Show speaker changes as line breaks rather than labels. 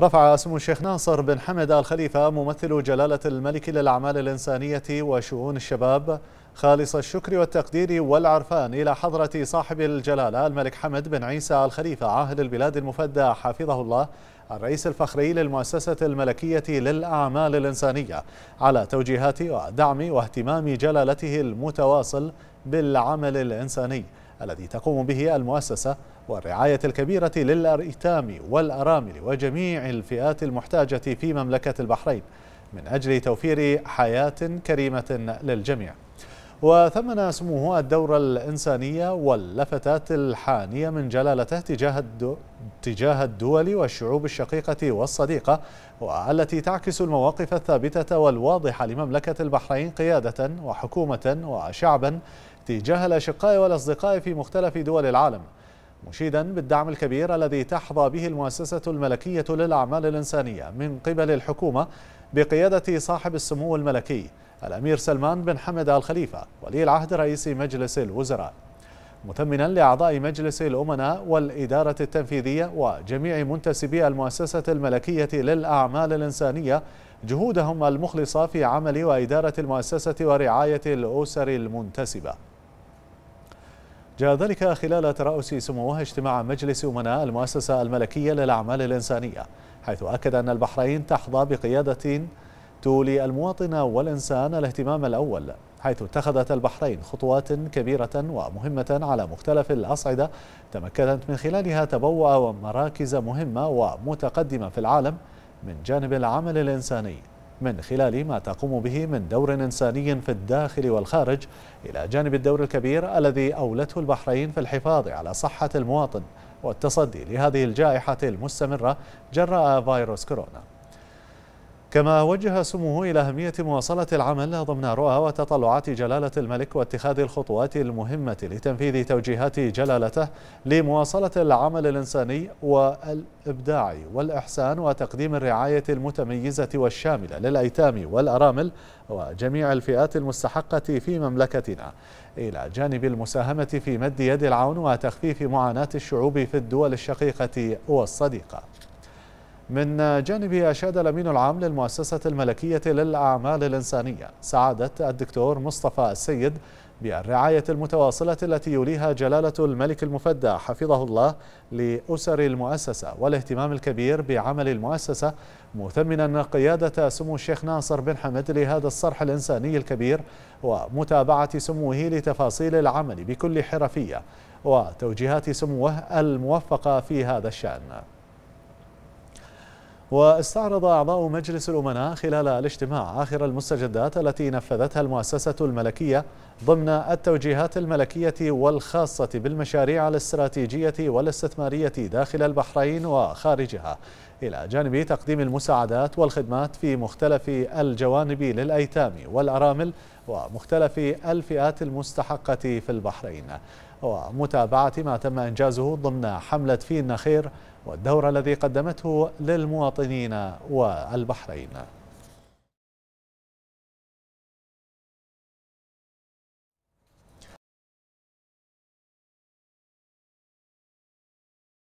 رفع سمو الشيخ ناصر بن حمد الخليفة ممثل جلالة الملك للأعمال الإنسانية وشؤون الشباب خالص الشكر والتقدير والعرفان إلى حضرة صاحب الجلالة الملك حمد بن عيسى الخليفة عاهل البلاد المفدى حفظه الله الرئيس الفخري للمؤسسة الملكية للأعمال الإنسانية على توجيهات ودعم واهتمام جلالته المتواصل بالعمل الإنساني الذي تقوم به المؤسسة والرعاية الكبيرة للأيتام والأرامل وجميع الفئات المحتاجة في مملكة البحرين من أجل توفير حياة كريمة للجميع وثمن سموه الدورة الإنسانية واللفتات الحانية من جلالته تجاه تجاه الدول والشعوب الشقيقة والصديقة والتي تعكس المواقف الثابتة والواضحة لمملكة البحرين قيادة وحكومة وشعبا تجاه الأشقاء والأصدقاء في مختلف دول العالم مشيدا بالدعم الكبير الذي تحظى به المؤسسة الملكية للأعمال الإنسانية من قبل الحكومة بقيادة صاحب السمو الملكي الأمير سلمان بن حمد آل خليفة ولي العهد رئيس مجلس الوزراء مثمنا لأعضاء مجلس الأمناء والإدارة التنفيذية وجميع منتسبي المؤسسة الملكية للأعمال الإنسانية جهودهم المخلصة في عمل وإدارة المؤسسة ورعاية الأسر المنتسبة جاء ذلك خلال ترأس سموه اجتماع مجلس أمناء المؤسسة الملكية للأعمال الإنسانية حيث أكد أن البحرين تحظى بقيادة تولي المواطن والإنسان الاهتمام الأول حيث اتخذت البحرين خطوات كبيرة ومهمة على مختلف الأصعدة تمكنت من خلالها تبوء ومراكز مهمة ومتقدمة في العالم من جانب العمل الإنساني من خلال ما تقوم به من دور إنساني في الداخل والخارج إلى جانب الدور الكبير الذي أولته البحرين في الحفاظ على صحة المواطن والتصدي لهذه الجائحة المستمرة جراء فيروس كورونا كما وجه سموه إلى أهمية مواصلة العمل ضمن رؤى وتطلعات جلالة الملك واتخاذ الخطوات المهمة لتنفيذ توجيهات جلالته لمواصلة العمل الإنساني والإبداع والإحسان وتقديم الرعاية المتميزة والشاملة للأيتام والأرامل وجميع الفئات المستحقة في مملكتنا إلى جانب المساهمة في مد يد العون وتخفيف معاناة الشعوب في الدول الشقيقة والصديقة من جانبه أشاد الأمين العام للمؤسسة الملكية للأعمال الإنسانية سعادة الدكتور مصطفى السيد بالرعاية المتواصلة التي يوليها جلالة الملك المفدى حفظه الله لأسر المؤسسة والاهتمام الكبير بعمل المؤسسة مثمنا قيادة سمو الشيخ ناصر بن حمد لهذا الصرح الإنساني الكبير ومتابعة سموه لتفاصيل العمل بكل حرفية وتوجيهات سموه الموفقة في هذا الشأن واستعرض أعضاء مجلس الأمناء خلال الاجتماع آخر المستجدات التي نفذتها المؤسسة الملكية ضمن التوجيهات الملكية والخاصة بالمشاريع الاستراتيجية والاستثمارية داخل البحرين وخارجها إلى جانب تقديم المساعدات والخدمات في مختلف الجوانب للأيتام والأرامل ومختلف الفئات المستحقة في البحرين ومتابعة ما تم إنجازه ضمن حملة فينا خير والدور الذي قدمته للمواطنين والبحرين